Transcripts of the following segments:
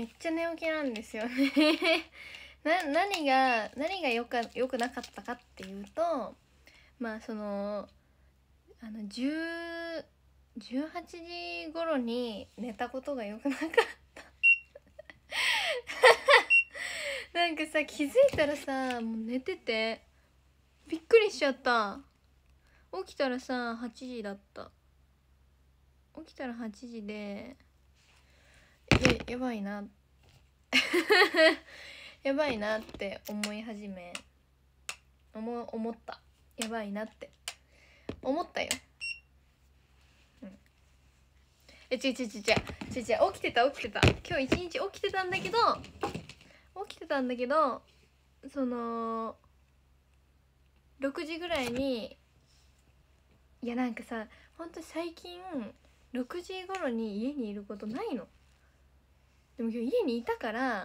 めっちゃ寝起きなんですよね な何が何がよかよくなかったかっていうとまあそのあの10 18時頃に寝たことがよくなかった なんかさ気づいたらさもう寝ててびっくりしちゃった起きたらさ8時だった起きたら8時でややばいな やばいなって思い始め思思ったやばいなって思ったよ、うん、え違う違う違う起きてた起きてた今日一日起きてたんだけど起きてたんだけどその6時ぐらいにいやなんかさほんと最近6時頃に家にいることないのでも今日家にいたからな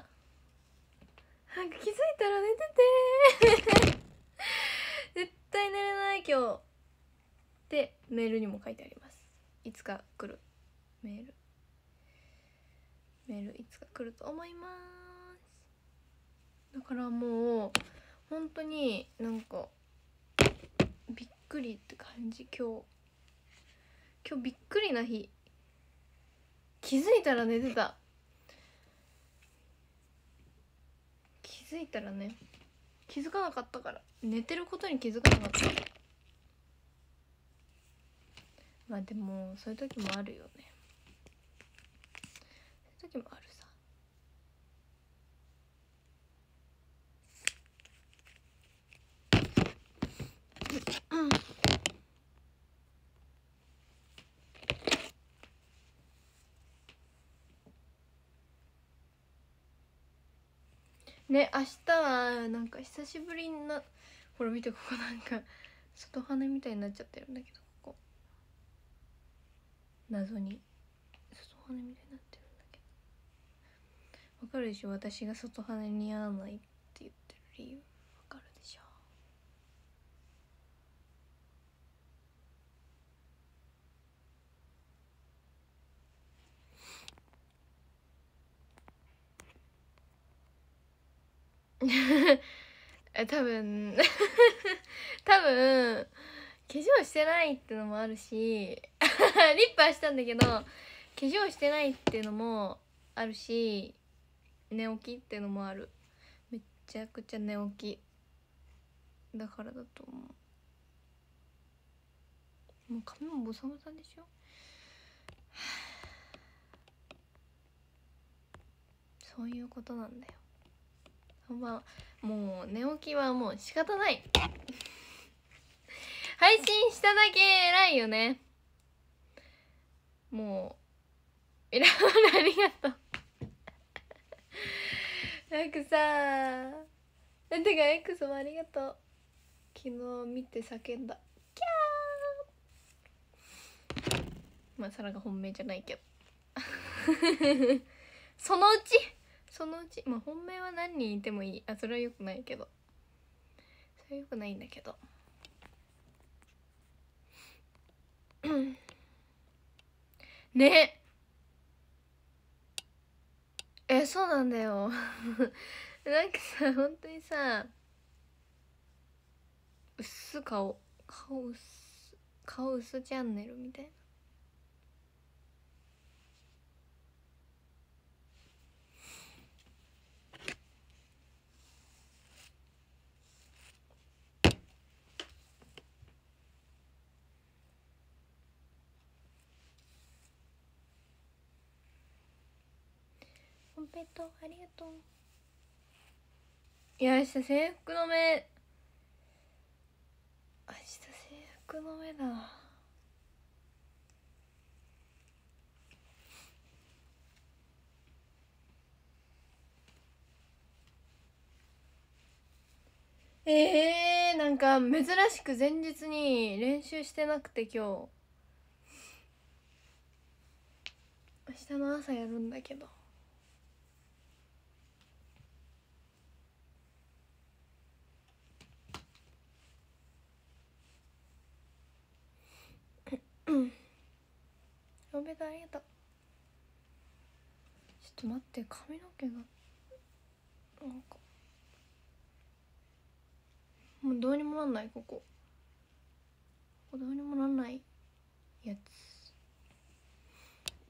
んか気づいたら寝てて 絶対寝れない今日ってメールにも書いてありますいつか来るメールメールいつか来ると思いますだからもう本当になんかびっくりって感じ今日今日びっくりな日気づいたら寝てたづいたらね気づかなかったから寝てることに気づかなかったまあでもそういう時もあるよねそういう時もあるね明日はなんか久しぶりのなほら見てここなんか外羽みたいになっちゃってるんだけどここ謎に外羽みたいになってるんだけどわかるでしょ私が外羽似合わないって言ってる理由 え多分 多分化粧してないってのもあるし リッパーしたんだけど化粧してないっていうのもあるし寝起きっていうのもあるめちゃくちゃ寝起きだからだと思うもう髪もボサボサでしょ そういうことなんだよこんばんもう寝起きはもう仕方ない 配信しただけ偉いよねもう選ばれありがとう なんかさなんてか X もありがとう昨日見て叫んだキャーまあサラが本命じゃないけど そのうちそのうちまあ本命は何人いてもいいあそれはよくないけどそれはよくないんだけど ねえそうなんだよ なんかさ本当にさ薄顔顔薄顔薄チャンネルみたいなペットありがとういや明日制服の目明日制服の目だえー、なんか珍しく前日に練習してなくて今日明日の朝やるんだけど。うんおべだありがとうちょっと待って髪の毛がなんかもうどうにもなんないここここどうにもなんないやつ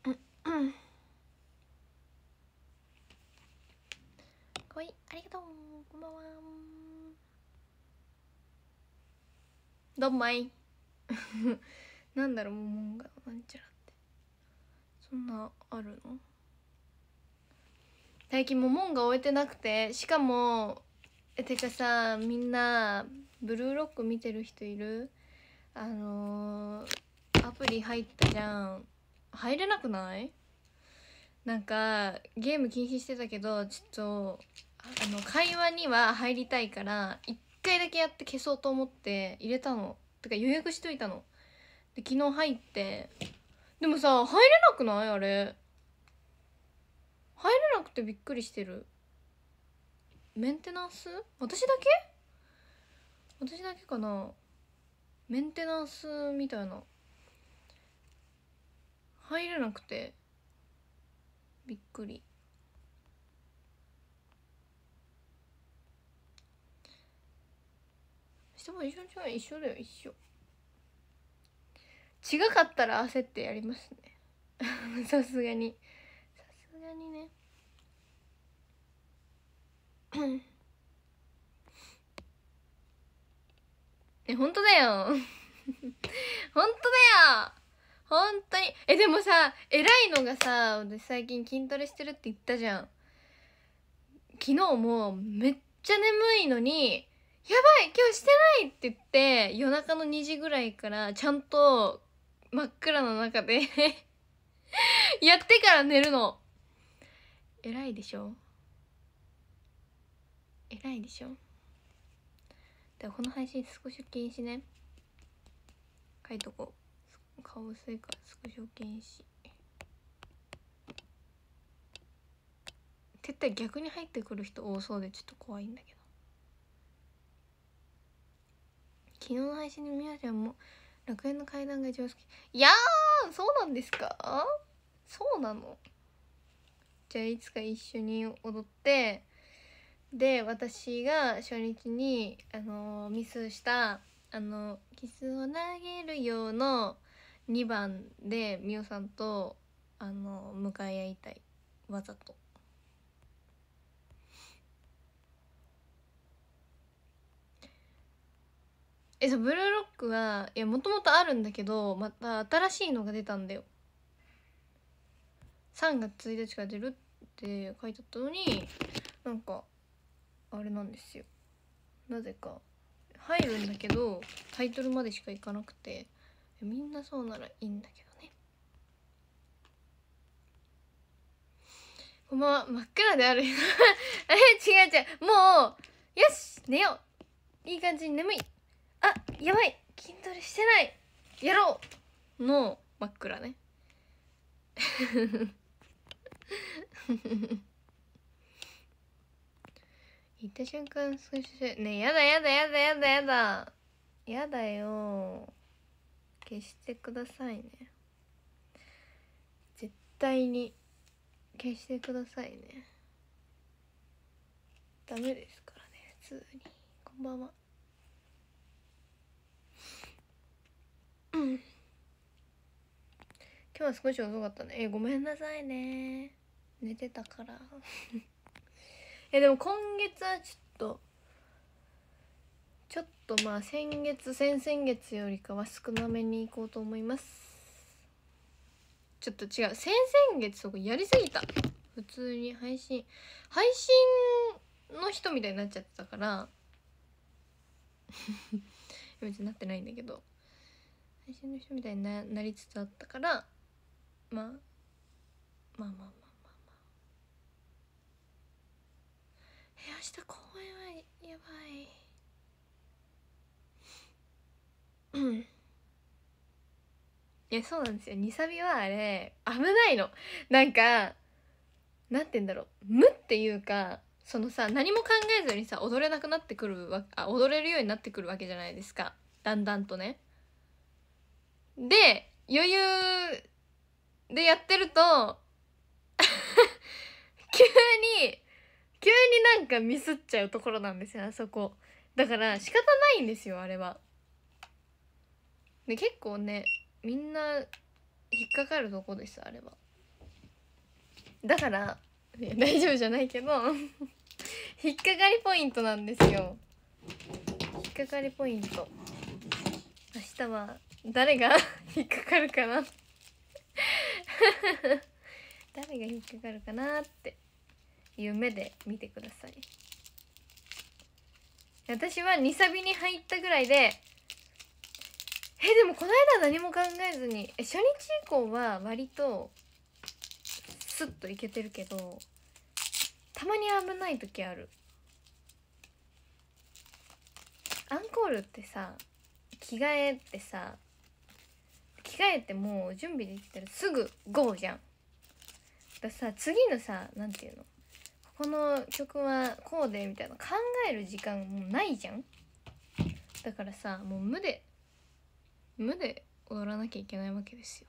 うんうんかわいいありがとうこんばんはどんまいなんだろうモモンガなんちゃらってそんなあるの最近モモンガ終えてなくてしかもえてかさみんなブルーロック見てる人いるあのー、アプリ入ったじゃん入れなくないなんかゲーム禁止してたけどちょっとあの会話には入りたいから1回だけやって消そうと思って入れたのとか予約しといたので昨日入ってでもさ入れなくないあれ入れなくてびっくりしてるメンテナンス私だけ私だけかなメンテナンスみたいな入れなくてびっくり明も一緒じゃ一緒だよ一緒違かったら焦ってやりますね さすがにさすがにね え本当だよ 本当だよ本当にえでもさ偉いのがさ私最近筋トレしてるって言ったじゃん昨日もめっちゃ眠いのに「やばい今日してない!」って言って夜中の2時ぐらいからちゃんと真っ暗の中で やってから寝るの偉いでしょ偉いでしょでかこの配信少し禁止ね書いとこう顔薄いから少し禁止絶対逆に入ってくる人多そうでちょっと怖いんだけど昨日の配信でみやちゃんも「楽園の階段が一番好きいやそうなんですかそうなのじゃあいつか一緒に踊ってで私が初日に、あのー、ミスした「あのキスを投げるよ」の2番でみおさんと、あのー、向かい合いたいわざと。えそうブルーロックはいやもともとあるんだけどまた新しいのが出たんだよ3月1日から出るって書いてあったのになんかあれなんですよなぜか入るんだけどタイトルまでしかいかなくてみんなそうならいいんだけどねこんばんは真っ暗である え違う違うもうよし寝よういい感じに眠いあやばい筋トレしてないやろうの真っ暗ね言 った瞬間少しねやだやだやだやだやだやだよ消してくださいね絶対に消してくださいねダメですからね普通にこんばんは今日は少し遅かったねえごめんなさいね寝てたから えでも今月はちょっとちょっとまあ先月先々月よりかは少なめに行こうと思いますちょっと違う先々月とかやりすぎた普通に配信配信の人みたいになっちゃってたから 別になってないんだけど配信の人みたいになりつつあったから、まあ、まあまあまあまあまあえ明日公演はやばいうんいやそうなんですよニサビはあれ危ないのなんかなんて言うんだろう無っていうかそのさ何も考えずにさ踊れなくなってくるわあ踊れるようになってくるわけじゃないですかだんだんとねで余裕でやってると 急に急になんかミスっちゃうところなんですよあそこだから仕方ないんですよあれはで結構ねみんな引っかかるとこですあれはだから大丈夫じゃないけど 引っかかりポイントなんですよ引っかかりポイント明日は誰が 引っかかるかな 誰が引っかかるかなって夢で見てください私は2サビに入ったぐらいでえでもこの間何も考えずに初日以降は割とスッといけてるけどたまに危ない時あるアンコールってさ着替えってさ着替えてもう準備できたらすぐゴーじゃんださ次のさ何て言うのこの曲はこうでみたいな考える時間もうないじゃんだからさもう無で無で踊らなきゃいけないわけですよ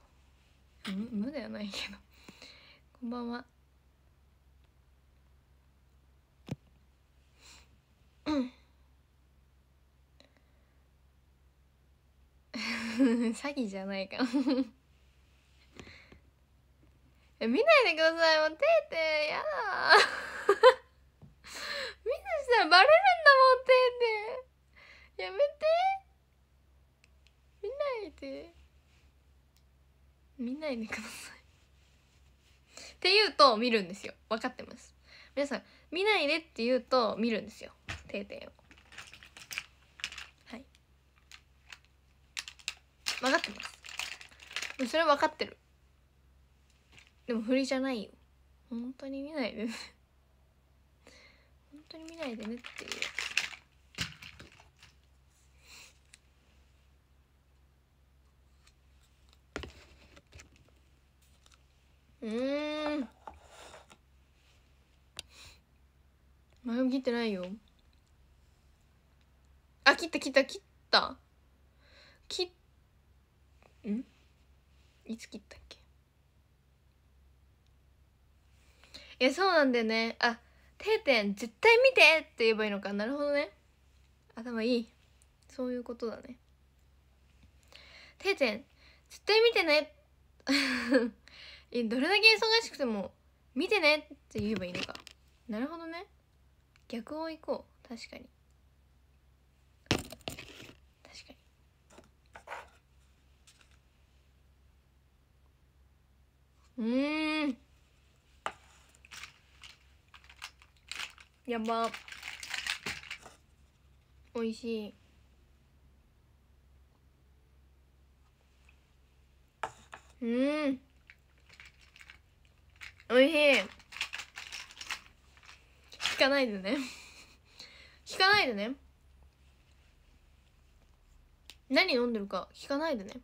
無ではないけどこんばんはうん 詐欺じゃないかえ 見ないでくださいもうてーてーやだ 見たしたらバレるんだもんてーてーやめて見ないで見ないでくださいって言うと見るんですよ分かってます皆さん見ないでって言うと見るんですよてーてーを分かってますそれ分かってるでも振りじゃないよ本当に見ないでね 本当に見ないでねっていううん前髪切ってないよあ切った切った切ったんいつ切ったっけいやそうなんだよねあ定点絶対見てって言えばいいのかなるほどね頭いいそういうことだね定点絶対見てね どれだけ忙しくても見てねって言えばいいのかなるほどね逆をいこう確かにうんやば美味しいうん美味しい聞かないでね 聞かないでね何飲んでるか聞かないでね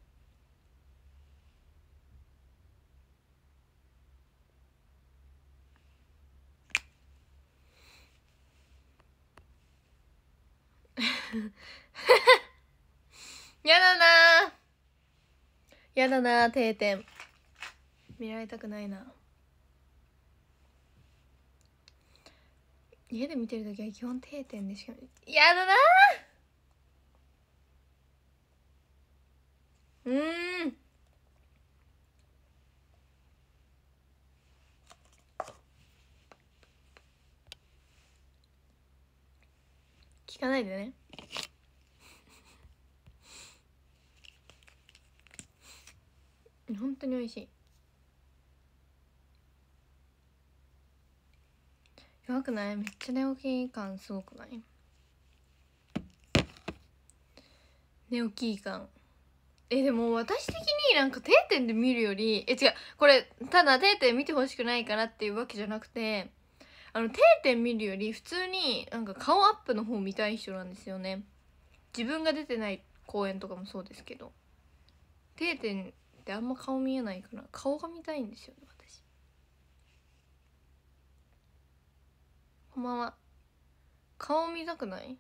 やだなやだな定点見られたくないな家で見てる時は基本定点でしかやだなうん聞かないでね本当に美味しいやばくないめっちゃ寝起き感すごくない寝起き感えでも私的になんか定点で見るよりえ違うこれただ定点見てほしくないからっていうわけじゃなくてあの定点見るより普通になんか顔アップの方見たい人なんですよね自分が出てない公演とかもそうですけど定点であんま顔見えないから顔が見たいんですよね私こんばんは顔見たくない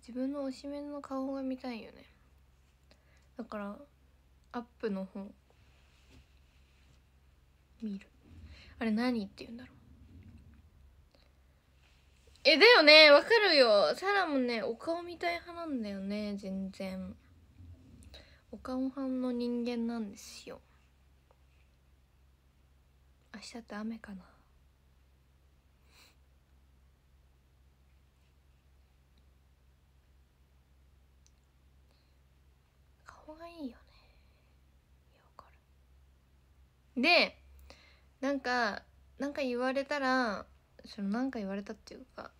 自分の推しメンの顔が見たいよねだからアップの方見るあれ何って言うんだろうえだよねわかるよサラもねお顔見たい派なんだよね全然お顔はんの人間なんですよ明日って雨かな顔がいいよねでなんかなんか言われたらそのなんか言われたっていうか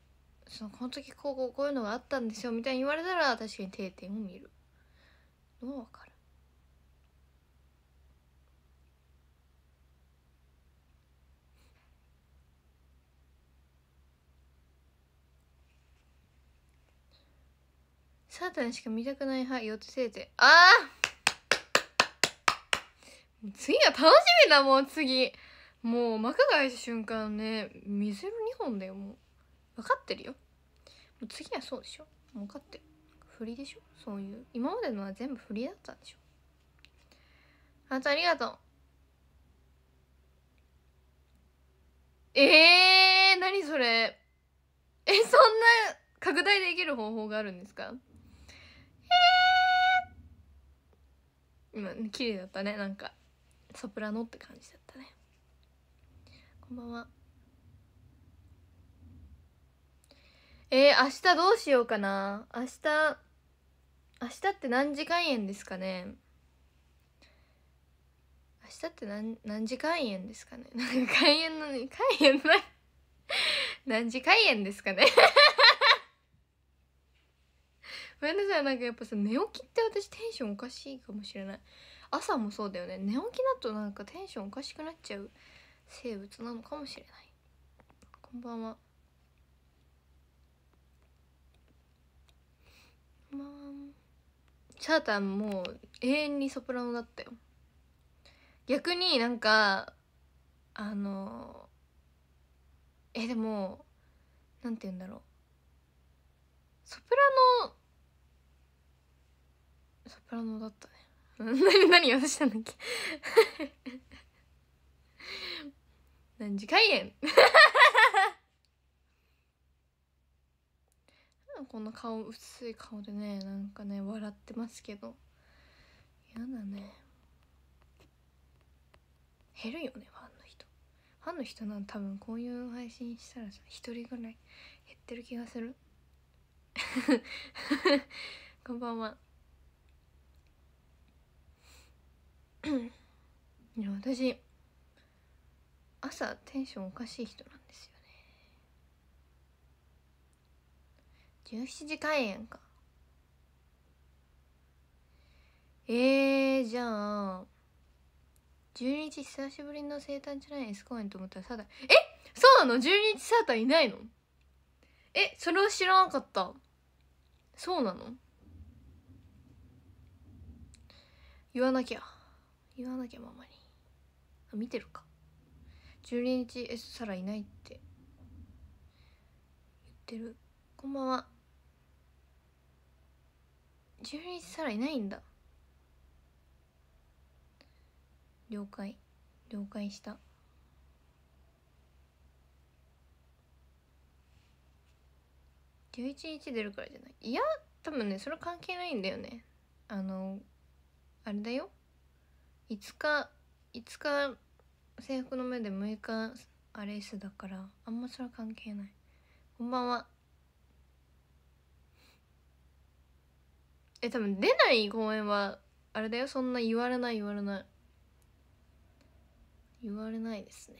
そのこの時こうこうこういうのがあったんですよみたいに言われたら確かに定点を見るのは分かサタンしか見たくない派ヨットせいぜいああ次は楽しみだもう次もう幕が開いた瞬間ね水の2本だよもう分かってるよもう次はそうでしょ分かってる振りでしょそういう今までのは全部振りだったんでしょあとありがとうえー、何それえそんな拡大できる方法があるんですか今綺麗だったねなんかソプラノって感じだったねこんばんはえー、明日どうしようかな明日明日って何時間演ですかね明日って何何時間演ですかねか開演のに開演ない何時開演ですかねごめんなさいなんかやっぱさ寝起きって私テンションおかしいかもしれない朝もそうだよね寝起きだとなんかテンションおかしくなっちゃう生物なのかもしれないこんばんはまあチャータンもう永遠にソプラノだったよ逆になんかあのえでもなんて言うんだろうソプラノソプラノだったね 何何したんだっけ 何時開演 こんな顔薄い顔でねなんかね笑ってますけど嫌だね減るよねファンの人ファンの人なん多分こういう配信したらさ一人ぐらい減ってる気がするこんばんはいや私朝テンションおかしい人なんですよね17時開演かえー、じゃあ12日久しぶりの生誕じゃないエス公演と思ったらサダえそうなの ?12 日サータいないのえそれを知らなかったそうなの言わなきゃ言わなきゃママにあ見てるか12日 S サラいないって言ってるこんばんは12日サラいないんだ了解了解した11日出るからじゃないいや多分ねそれ関係ないんだよねあのあれだよ5日5日制服の目で6日アレースだからあんまそれは関係ないこんばんはえ多分出ない公演はあれだよそんな言われない言われない言われないですね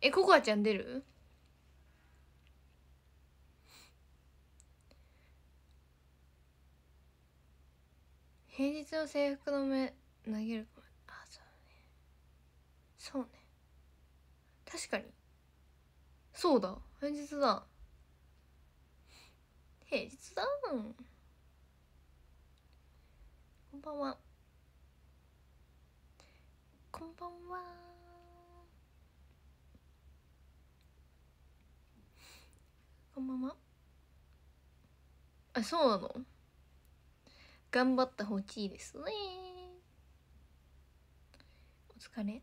えココアちゃん出る平日の制服の目投げるかもあそうねそうね確かにそうだ平日だ平日だこんばんはこんばんはこんばんはあそうなの頑張ってほしいですねお疲れ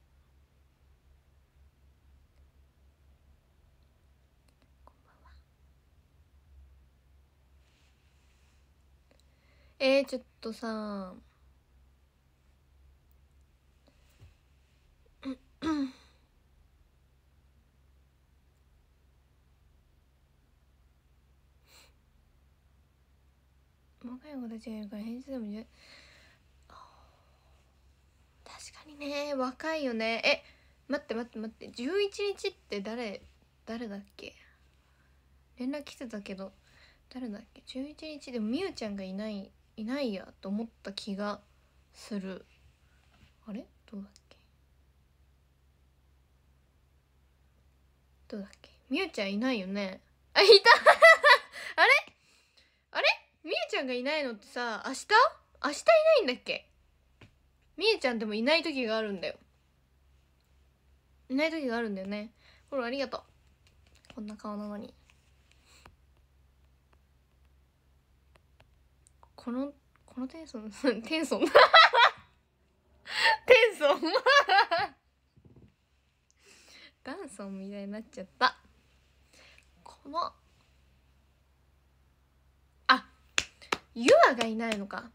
えー、ちょっとさうんいの子がいるから返事でも言う確かにね若いよねえ待って待って待って11日って誰誰だっけ連絡来てたけど誰だっけ11日でもみゆちゃんがいないいないやと思った気がするあれどうだっけどうだっけみゆちゃんいないよねあいた あれみゆちゃんがいないのってさ明日明日いないんだっけみゆちゃんでもいない時があるんだよいない時があるんだよねほらありがとうこんな顔なのにこのこのテンソン テンソン テンソン ダンソンみたいになっちゃったこのユアがいないのか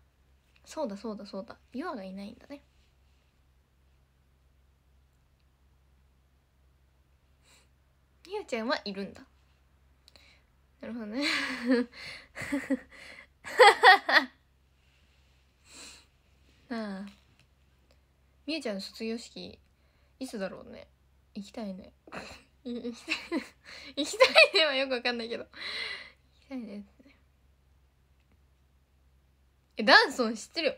そうだそうだそうだユアがいないんだねゆうちゃんはいるんだなるほどね なあみゆちゃんの卒業式いつだろうね行きたいね 行きたいねはよくわかんないけど行きたいねダンソン知ってるよ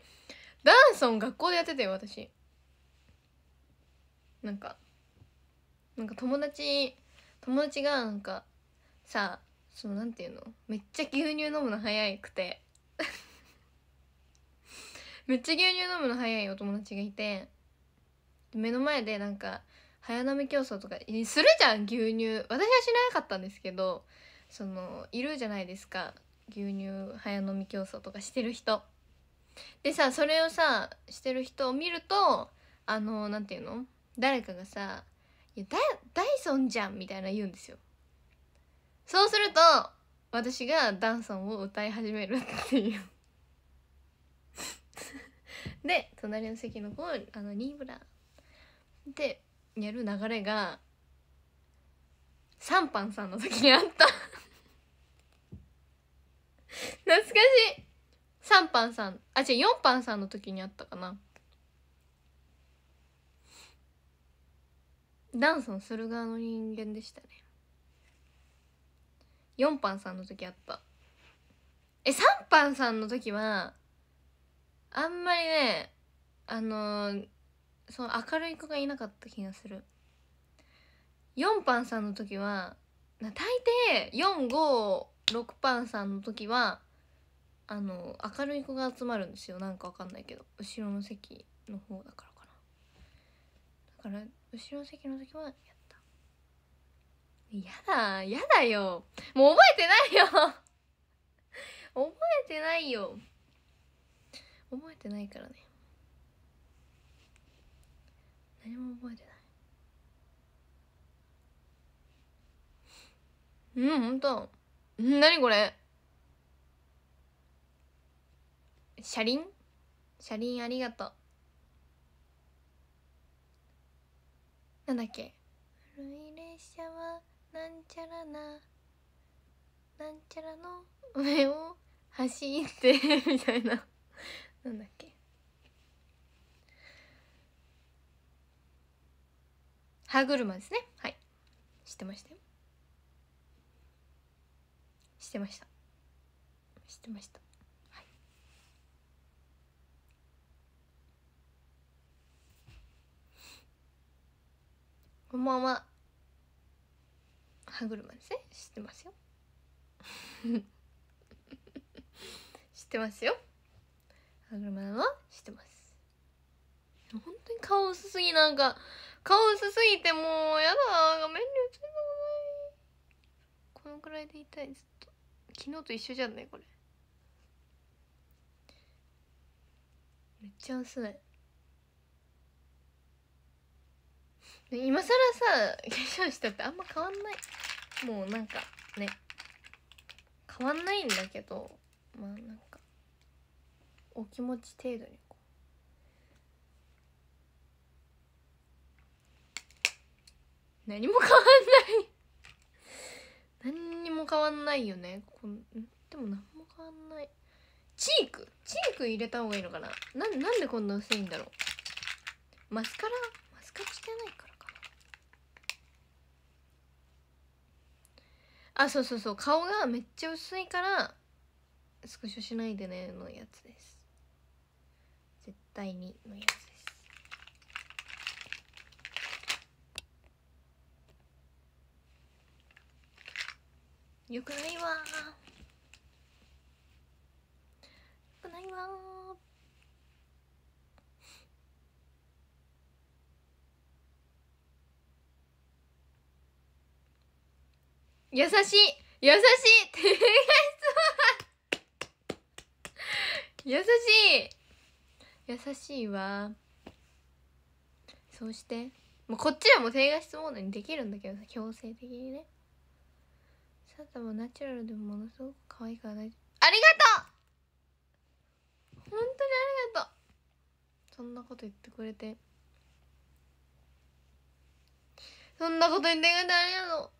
ダンソン学校でやってたよ私なんかなんか友達友達がなんかさそのなんていうのめっちゃ牛乳飲むの早くて めっちゃ牛乳飲むの早いお友達がいて目の前でなんか早飲み競争とかするじゃん牛乳私はしなかったんですけどそのいるじゃないですか牛乳早飲み競争とかしてる人でさそれをさしてる人を見るとあの何て言うの誰かがさ「いやダダイソンじゃん」みたいな言うんですよ。そうすると私がダンソンを歌い始めるっていうで隣の席の子あのニーブラでやる流れがサンパンさんの時にあった懐かしい3番さんあ違う4番さんの時にあったかなダンスをする側の人間でしたね4班さんの時あったえ3番さんの時はあんまりねあのー、その明るい子がいなかった気がする4番さんの時は大抵456番さんの時はあの明るい子が集まるんですよなんかわかんないけど後ろの席の方だからかなだから後ろの席の時はやったやだやだよもう覚えてないよ 覚えてないよ覚えてないからね何も覚えてないうんほんと何これ車輪車輪ありがとうなんだっけ古い列車はなんちゃらななんちゃらの上を走って みたいななんだっけ歯車ですねはい知ってましたよ知ってました知ってましたこんばんは歯車ですね知ってますよ 知ってますよ歯車なのは知ってます本当に顔薄すぎなんか顔薄すぎてもうやだ画面に映りたくないこのくらいで痛いずっと昨日と一緒じゃんねこれめっちゃ薄い今更さ化粧したってあんま変わんないもうなんかね変わんないんだけどまあなんかお気持ち程度にこう何も変わんない何にも変わんないよねこでも何も変わんないチークチーク入れた方がいいのかなななんでこんな薄いんだろうマスカラマスカラしてないかあそうそうそう顔がめっちゃ薄いからスクショしないでねのやつです絶対にのやつですよくないわよくないわ優しい優しい 優しい優しいわそうしてもうこっちはもう低画質モードにできるんだけどさ強制的にねサタもナチュラルでもものすごく可愛いから大丈夫ありがとう本当にありがとうそんなこと言ってくれてそんなこと言ってくれてありがとう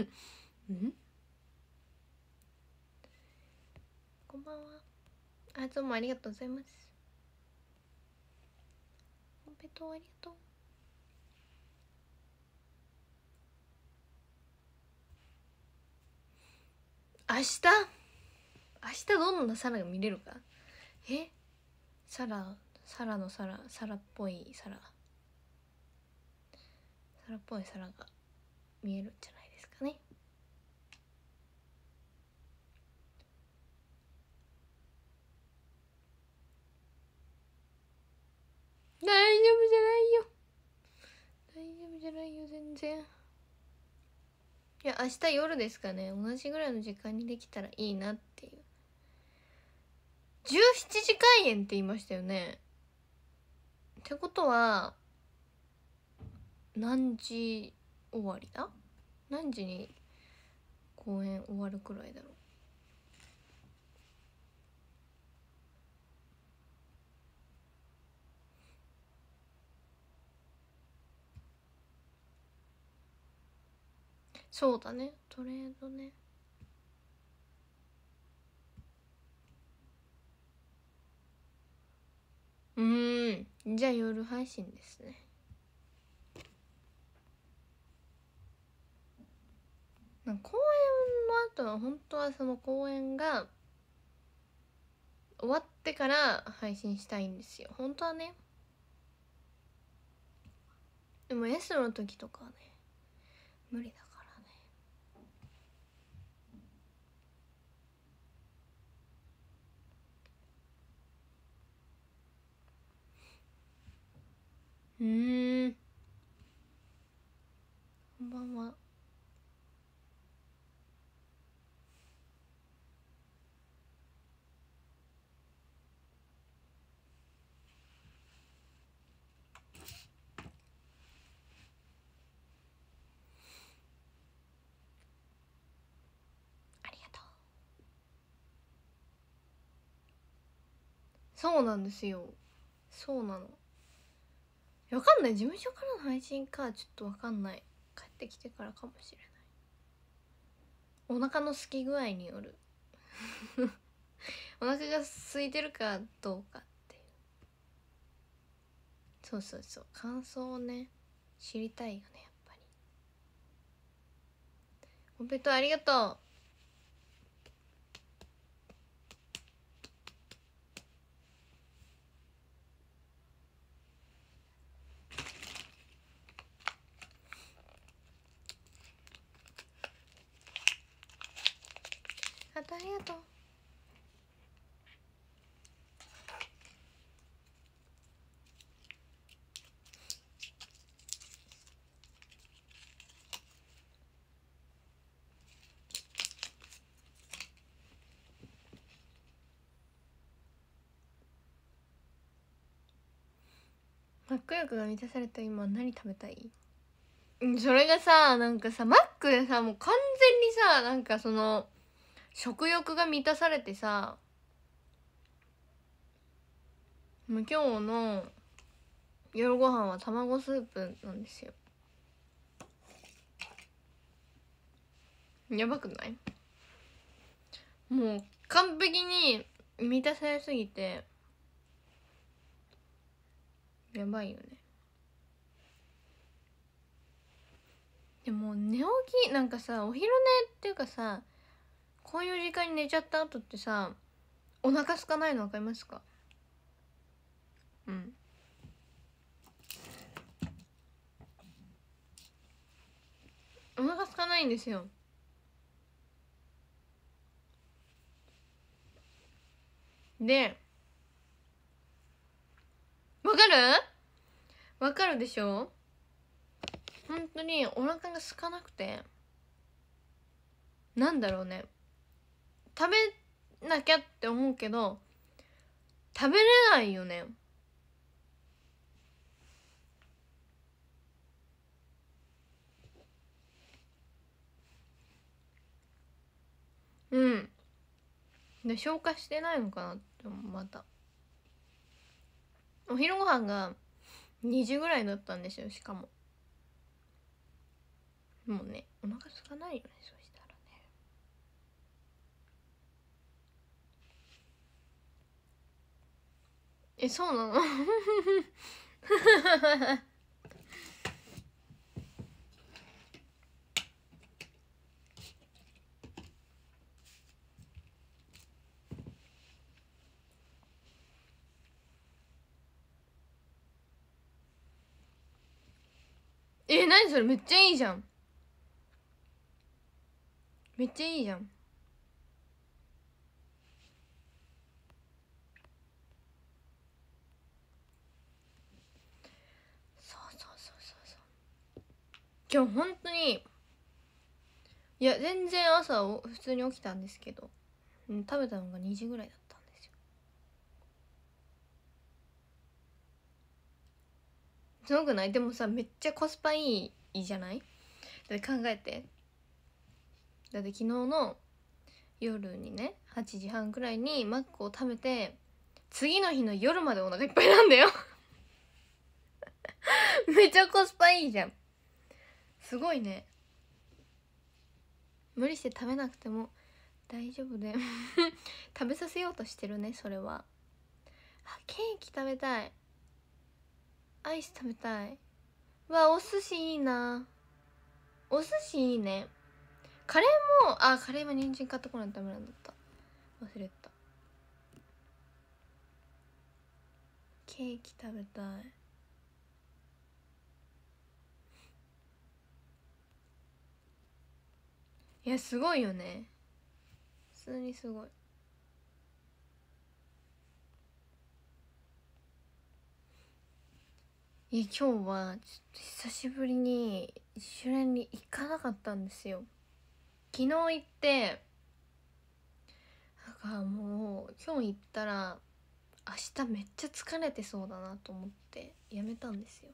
ん こんばんはあどうもありがとうございますおとう。ありがとう明日明日どんなサラが見れるかえサラサラのサラサラっぽいサラサラっぽいサラが見えるじゃかね大丈夫じゃないよ大丈夫じゃないよ全然いや明日夜ですかね同じぐらいの時間にできたらいいなっていう17時開演って言いましたよねってことは何時終わりだ何時に公演終わるくらいだろうそうだねトレードねうんじゃあ夜配信ですねなんか公演のあと本当はその公演が終わってから配信したいんですよ本当はねでも S の時とかね無理だからねうんこんばんはそうなんですよそうなのわかんない事務所からの配信かちょっとわかんない帰ってきてからかもしれないお腹の空き具合による お腹が空いてるかどうかっていうそうそうそう感想をね知りたいよねやっぱりおットありがとうどマック欲が満たされた今何食べたいそれがさなんかさマックでさもう完全にさなんかその食欲が満たされてさ今日の夜ご飯は卵スープなんですよやばくないもう完璧に満たされすぎてやばいよねでも寝起きなんかさお昼寝っていうかさこういう時間に寝ちゃった後ってさお腹空かないの分かりますかうんお腹空かないんですよでわかるわかるでしょ本当にお腹が空かなくてなんだろうね食べなきゃって思うけど食べれないよねうんで消化してないのかなってまたお昼ご飯が2時ぐらいだったんですよしかももうねお腹空かないよねえそうなの え何それめっちゃいいじゃんめっちゃいいじゃん今日本当にいや全然朝を普通に起きたんですけど、うん、食べたのが2時ぐらいだったんですよすごくないでもさめっちゃコスパいいじゃないだって考えてだって昨日の夜にね8時半くらいにマックを食べて次の日の夜までお腹いっぱいなんだよ めっちゃコスパいいじゃんすごいね無理して食べなくても大丈夫で 食べさせようとしてるねそれはあケーキ食べたいアイス食べたいわお寿司いいなお寿司いいねカレーもあカレーは人参買ってこないとダメなんだった忘れたケーキ食べたいいやすごいよね普通にすごいいや今日はちょっと久しぶりに主練に行かなかったんですよ昨日行ってなんかもう今日行ったら明日めっちゃ疲れてそうだなと思ってやめたんですよ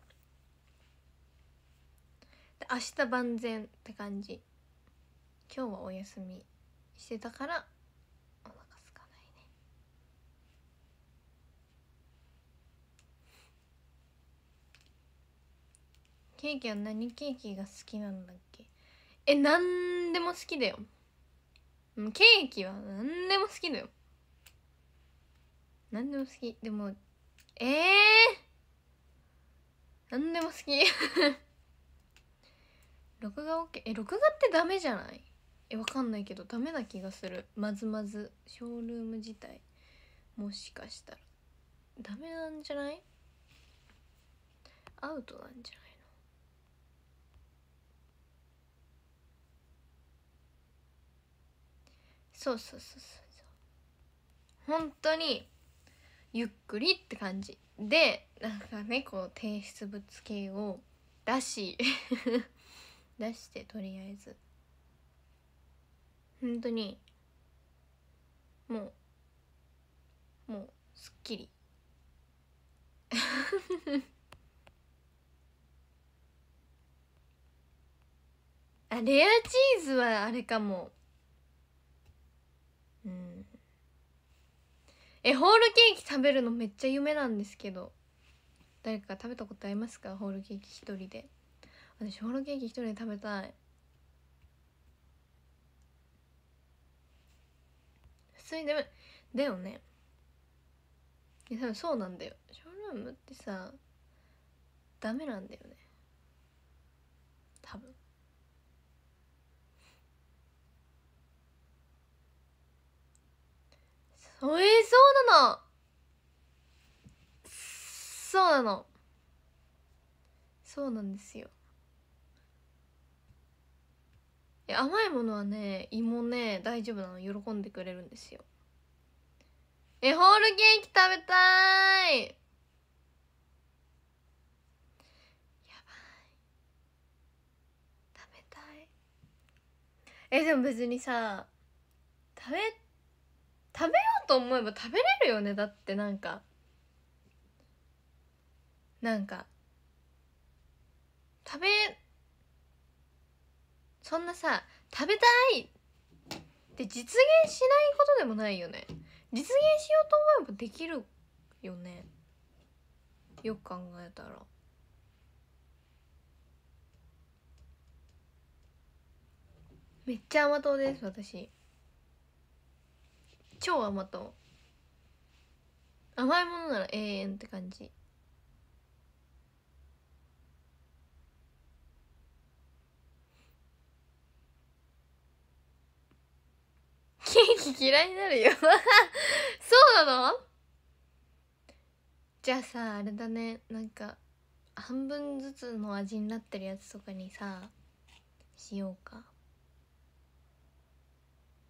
で明日万全って感じ今日はお休みしてたからお腹すかないねケーキは何ケーキが好きなんだっけえ何でも好きだよケーキは何でも好きだよ何でも好きでもええー、何でも好き 録画 OK え録画ってダメじゃないえわかんないけどダメな気がするまずまずショールーム自体もしかしたらダメなんじゃないアウトなんじゃないのそうそうそうそう本当にゆっくりって感じでなんかねこう提出物系を出し 出してとりあえず。本当にもうもうすっきり あレアチーズはあれかもうんえホールケーキ食べるのめっちゃ夢なんですけど誰か食べたことありますかホールケーキ一人で私ホールケーキ一人で食べたい通に眠いだよねいや多分そうなんだよショールームってさダメなんだよね多分そえー、そうなのそうなのそうなんですよ甘いものはね芋ね大丈夫なの喜んでくれるんですよえホールケーキ食べたいやばい食べたいえでも別にさ食べ食べようと思えば食べれるよねだってなんかなんか食べそんなさ食べたいって実現しないことでもないよね実現しようと思えばできるよねよく考えたらめっちゃ甘党です私超甘党甘いものなら永遠って感じケーキ嫌いになるよ そうなのじゃあさあれだねなんか半分ずつの味になってるやつとかにさしようか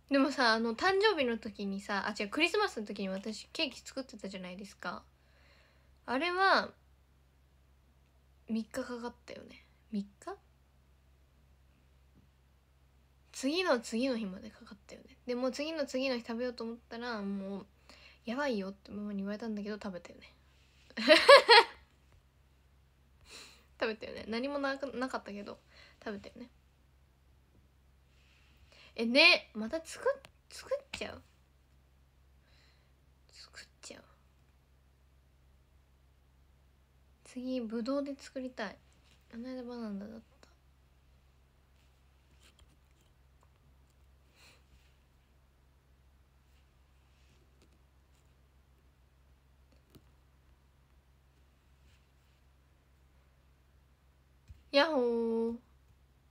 でもさあの誕生日の時にさあ違うクリスマスの時に私ケーキ作ってたじゃないですかあれは3日かかったよね3日次の次の日までかかったよねでも次の次の日食べようと思ったらもうやばいよってママに言われたんだけど食べたよね 食べたよね何もななかったけど食べたよねえねまた作っ作っちゃう作っちゃう次ぶどうで作りたいあの間バナナだったやっほー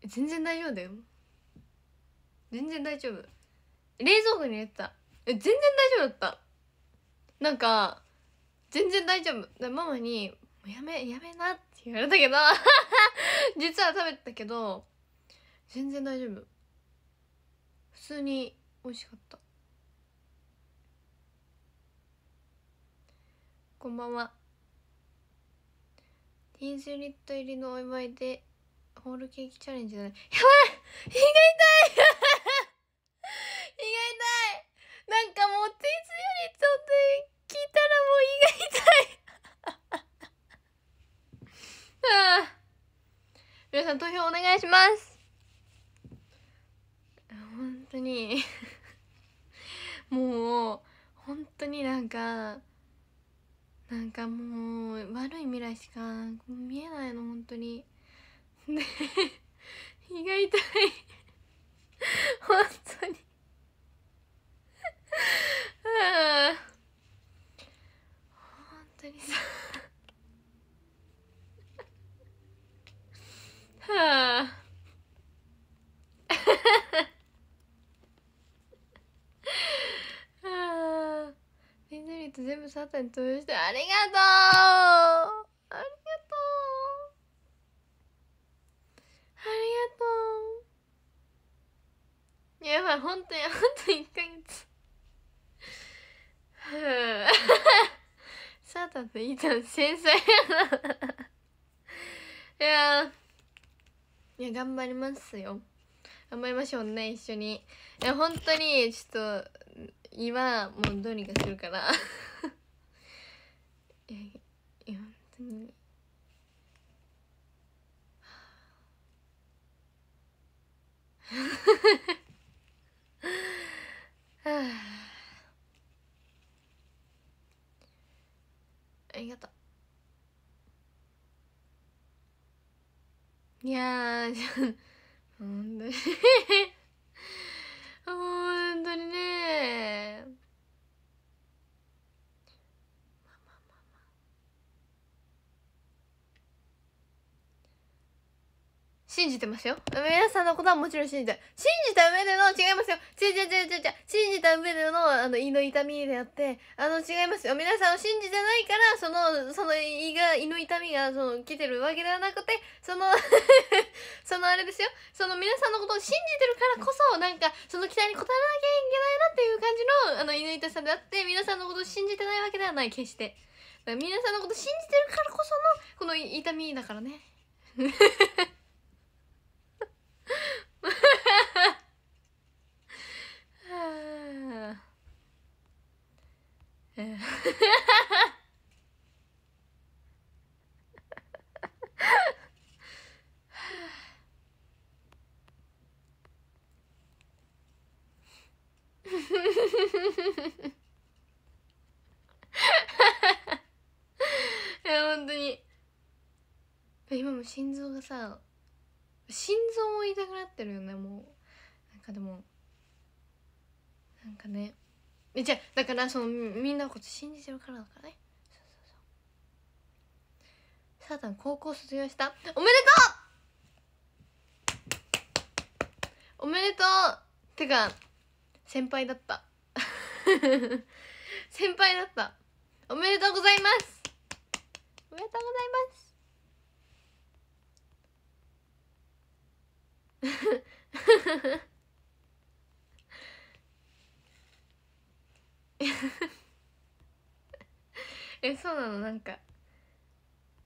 全然大丈夫だよ全然大丈夫冷蔵庫に入れてた全然大丈夫だったなんか全然大丈夫だママに「やめやめな」って言われたけど 実は食べてたけど全然大丈夫普通に美味しかったこんばんはンスリット入りのお祝いでホールケーキチャレンジだねやばい胃が痛い胃が痛いなんかもう鉄よりちょっと聞いたらもう胃が痛いはあ皆さん投票お願いします本当にもう本当になんかなんかもう悪い未来しか見えないの本当にで胃が痛い本当にああ本当にさはあ全部サータに投票してありがとうありがとうありがとうやばい本当にあと1ヶ月サータとイータン繊細やないやいや頑張りますよ頑張りましょうね一緒にいや本当にちょっとはもうどうにかするから いやいや本当にはあありがとういやーじゃほんとに信じてますよ。皆さんのことはもちろん信じて。信じた上での、違いますよ。違う違う違う違う。信じた上での、あの、胃の痛みであって、あの、違いますよ。皆さんを信じてないから、その、その胃が、胃の痛みが、その、来てるわけではなくて、その そのあれですよ。その皆さんのことを信じてるからこそ、なんか、その期待に応えなきゃいけないなっていう感じの、あの、胃の痛さであって、皆さんのことを信じてないわけではない、決して。皆さんのこと信じてるからこその、この痛みだからね。いや本当に今も心臓がさ心臓も痛くなってるよねもうなんかでもなんかねじゃだからそのみんなのこと信じてるからだからねそうそうそうサータン高校卒業したおめでとうおめでとうてか先輩だった 先輩だったおめでとうございますおめでとうございます えそうなのなんか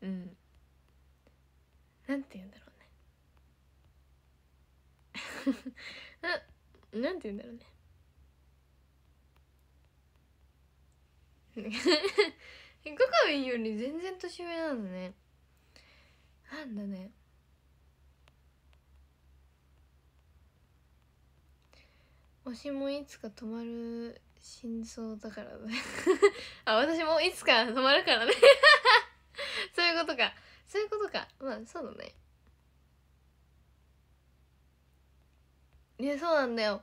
うんなんて言うんだろうね ななんて言うんだろうねかガいンより全然年上なのねなんだね推しもいつか止まる心臓だからね あ私もいつか止まるからね そういうことかそういうことかまあそうだねいやそうなんだよ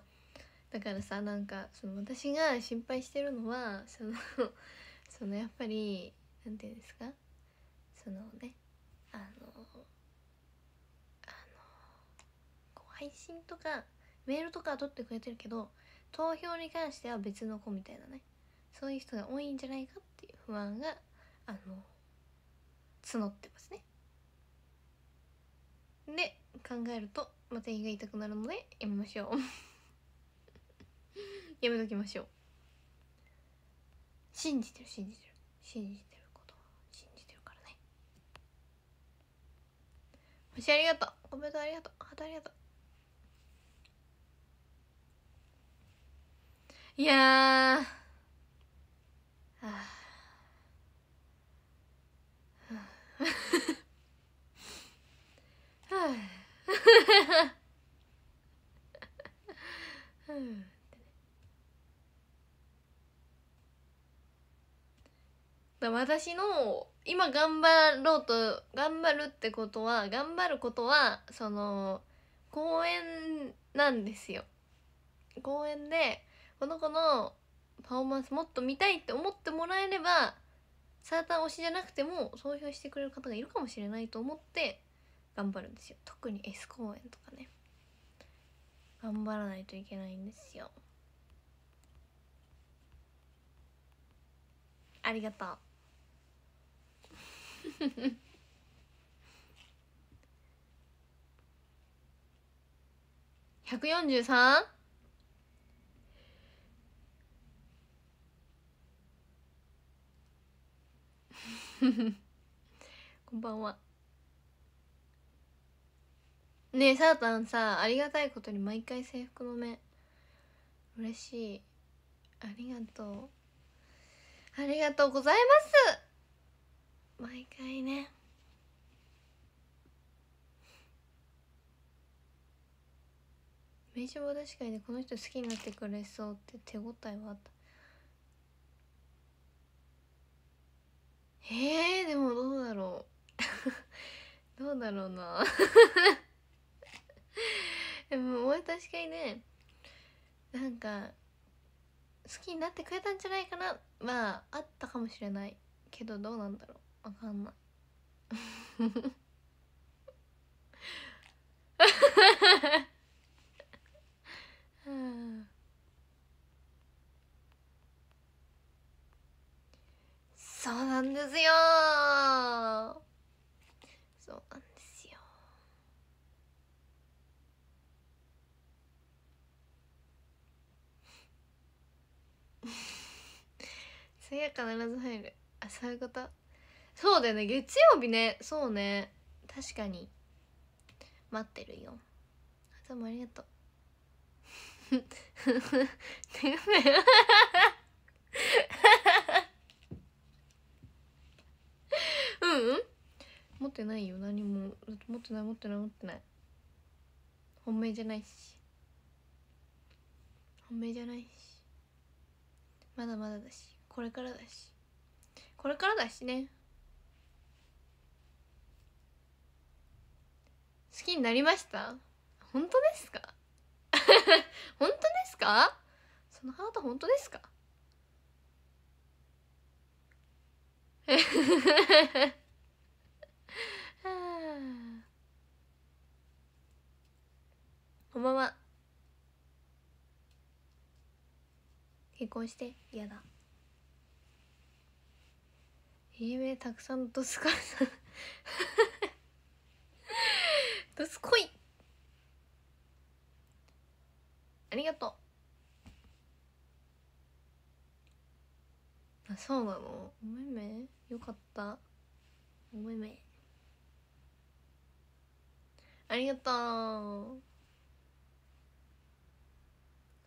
だからさなんかその私が心配してるのはその そのやっぱりなんていうんですかそのねあのあのこう配信とかメールとかは取ってくれてるけど投票に関しては別の子みたいなねそういう人が多いんじゃないかっていう不安があの募ってますねで考えるとまた胃が痛くなるのでやめましょう やめときましょう信じてる信じてる信じてること信じてるからね星ありがとうコメントありがとうハートありがとういやーあ私の今頑張ろうと頑張るってことは頑張ることはその公演なんですよ公演でこの子のパフォーマンスもっと見たいって思ってもらえればサータン推しじゃなくても投票してくれる方がいるかもしれないと思って頑張るんですよ特に S 公演とかね頑張らないといけないんですよありがとう 143? こんばんはねえサータンさありがたいことに毎回制服の目嬉しいありがとうありがとうございます毎回ね名称は確かにこの人好きになってくれそうって手応えはあったえー、でもどうだろう どうだろうな でも確かにねなんか好きになってくれたんじゃないかなまああったかもしれないけどどうなんだろうわかんない ですよそうなんですよ梅や 必ず入るあそういうことそうだよね月曜日ねそうね確かに待ってるよどうもありがとう 手紙持ってないよ何も持ってない持ってない持ってない本命じゃないし本命じゃないしまだまだだしこれからだしこれからだしね好きになりました本当ですか 本当ですかそのハート本当ですか こんばんは結婚して嫌だい名たくさんドスカさんドスこいありがとうあそうなのおめめよかったおめめありがとう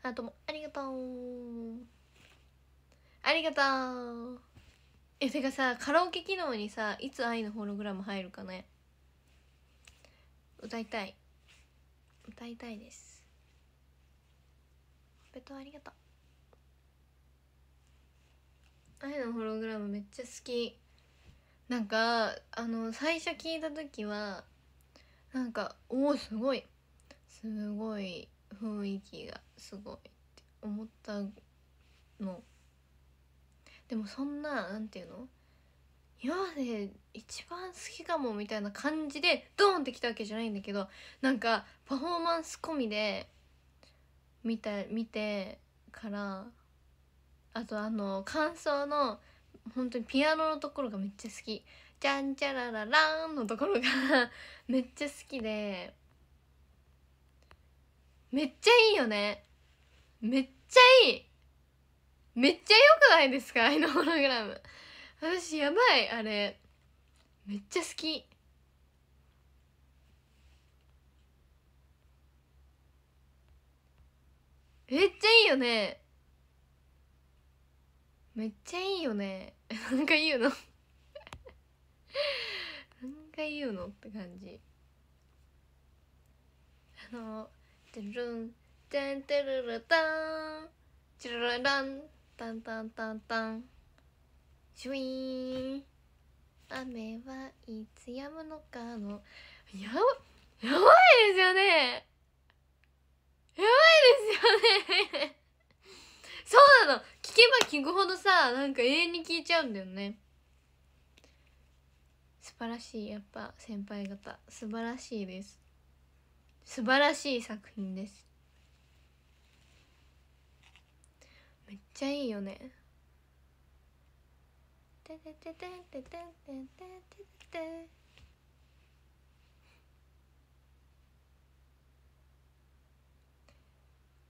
ハートもありがとうありがとうえてかさカラオケ機能にさいつ愛のホログラム入るかね歌いたい歌いたいですベトありがとう愛のホログラムめっちゃ好きなんかあの最初聞いた時はなんかおおすごいすごい雰囲気がすごいって思ったのでもそんな何て言うの今まで一番好きかもみたいな感じでドーンってきたわけじゃないんだけどなんかパフォーマンス込みで見た見てからあとあの感想の本当にピアノのところがめっちゃ好きちゃんちゃらららんのところがめっちゃ好きで、めっちゃいいよね。めっちゃいいめっちゃ良くないですかイのホログラム。私やばい、あれ。めっちゃ好き。めっちゃいいよねめっちゃいいよね なんか言うの何回言うのって感じあの「ルるんてンテルルタンちルルランタンタンタンタンシュイーン雨はいつ止むのかのややばいですよねやばいですよねそうなの聞けば聞くほどさなんか永遠に聞いちゃうんだよね素晴らしいやっぱ先輩方素晴らしいです素晴らしい作品ですめっちゃいいよね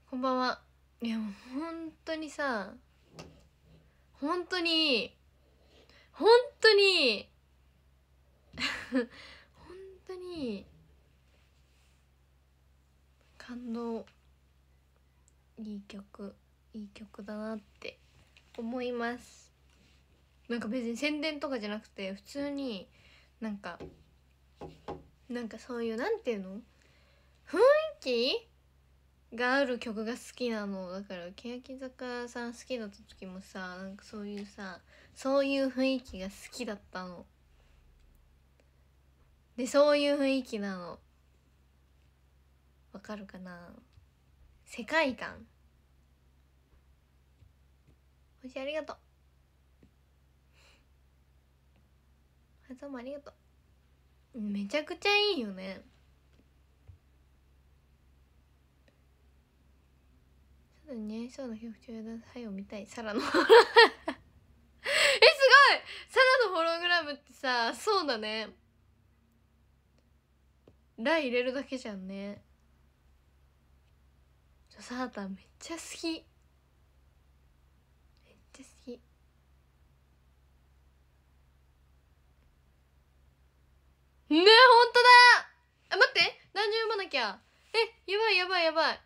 こんばんはいやもう本当にさ本当に本当に 本当に感動いい曲いい曲だなって思いますなんか別に宣伝とかじゃなくて普通になんかなんかそういうなんていうの雰囲気がある曲が好きなのだから欅坂さん好きだった時もさなんかそういうさそういう雰囲気が好きだったのでそういう雰囲気なのわかるかな世界観しありがとうはざもありがとうめちゃくちゃいいよねちょっと似合いそうな曲中ださよ見たいサラの えすごいサラのホログラムってさそうだねラ入れるだけじゃんねサーターめっちゃ好きめっちゃ好きねえほんとだあ待って何十読まなきゃえやばいやばいやばい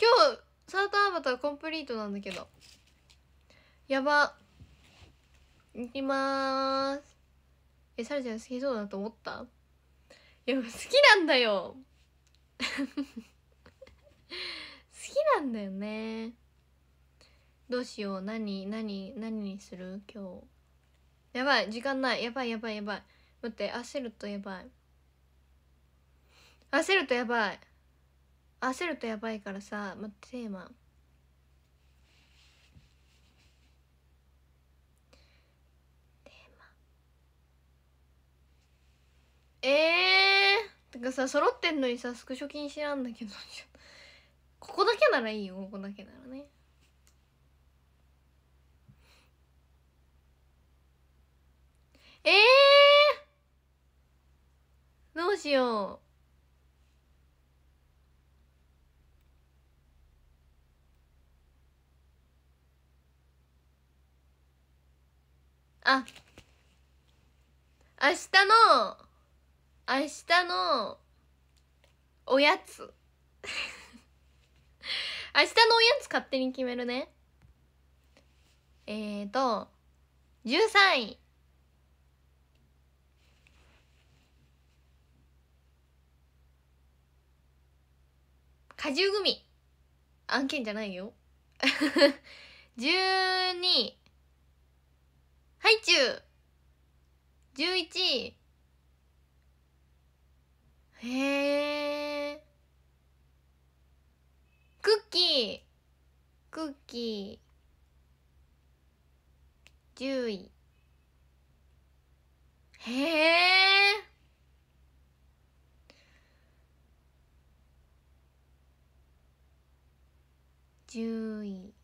今日サーターアバターコンプリートなんだけどやばいきまーすえサルちゃん好きそうだと思ったいや好きなんだよ 好きなんだよねどうしよう何何何にする今日やばい時間ないやばいやばいやばい待って焦るとやばい焦るとやばい焦るとやばいからさ待ってテーマテーマえーんかさ揃ってんのにさスクショ禁止なんだけど ここだけならいいよここだけならねえー、どうしようあ明日の明日のおやつ 明日のおやつ勝手に決めるねえーと13位果汁グミ案件じゃないよ12 位ハイチュウ11位へえクッキークッキー10位へえ10位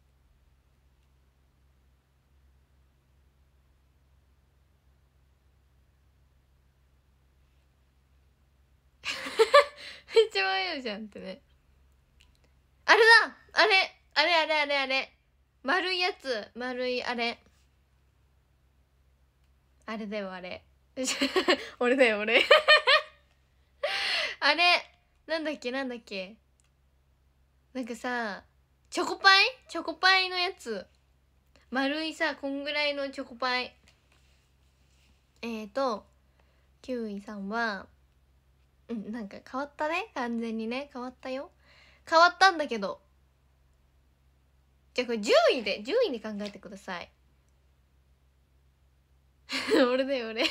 一番いじゃんってねあれだあれあれあれあれあれ丸いやつ丸いあれあれだよあれ 俺だよ俺 あれなんだっけなんだっけなんかさチョコパイチョコパイのやつ丸いさこんぐらいのチョコパイえーとキウイさんはうんなんか変わったね完全にね変わったよ変わったんだけどじゃあこれ順位で順位で考えてください 俺だよ俺9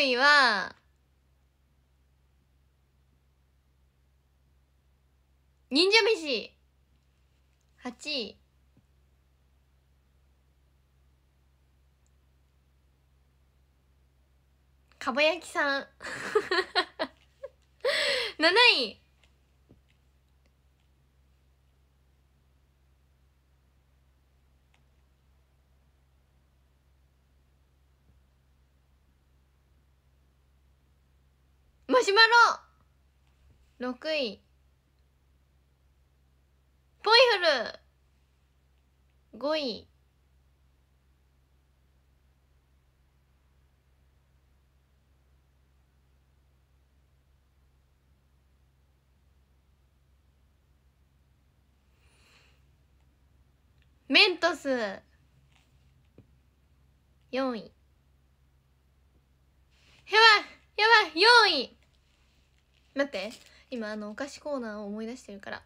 位 は忍者飯8位かば焼きさん7 位マシュマロ6位ポイフル5位メントス4位やばいやばい4位待って今あのお菓子コーナーを思い出してるから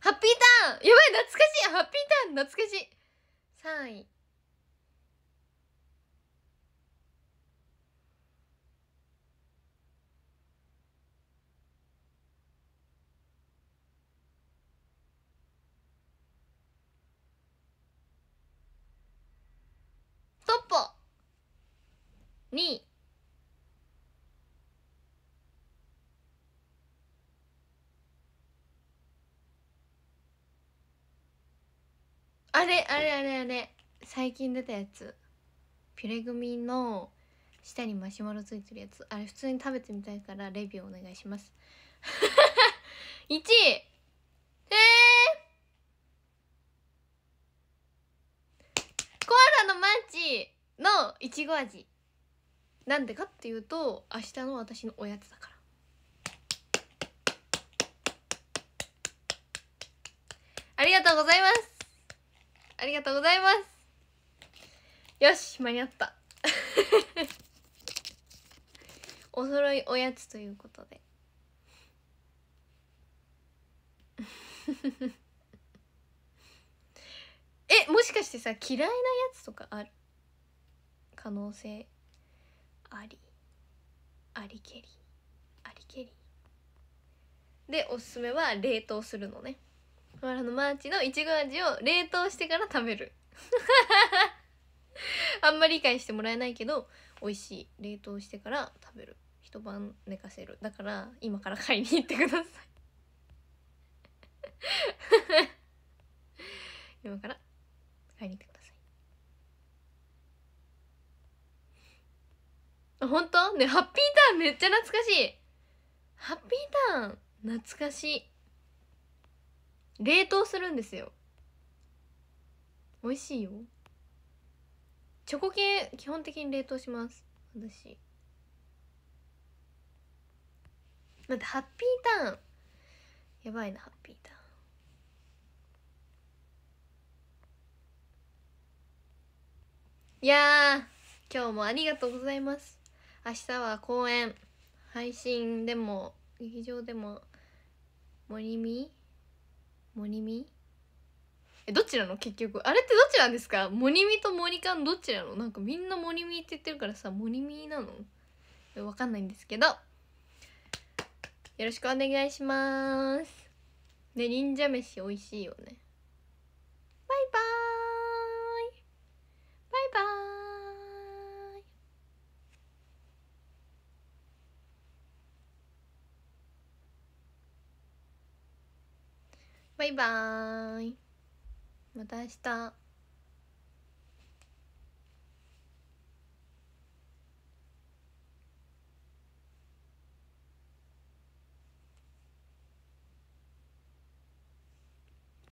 ハッピーターンやばい懐かしいハッピーターン懐かしい3位トポ二あれあれあれあれ最近出たやつピュレミの下にマシュマロついてるやつあれ普通に食べてみたいからレビューお願いします1位 えーコアラのマーチのいちご味なんでかっていうと明日の私のおやつだからありがとうございますありがとうございますよし間に合った お揃いおやつということでえもしかしてさ嫌いなやつとかある可能性ありありけりありけりでおすすめは冷凍するのねあのマーチのいちご味を冷凍してから食べる あんまり理解してもらえないけど美味しい冷凍してから食べる一晩寝かせるだから今から買いに行ってください 今から書いてください本当ねハッピーターンめっちゃ懐かしいハッピーターン懐かしい冷凍するんですよ美味しいよチョコ系基本的に冷凍します私待ってハッピーターンやばいなハッピーターンいや今日もありがとうございます明日は公演配信でも劇場でも森見森見えどっちなの結局あれってどっちなんですか森見と森勘どっちなのなんかみんな森見って言ってるからさ森見なのわかんないんですけどよろしくお願いしますね忍者飯美味しいよねバイバーイバイバーイまた明日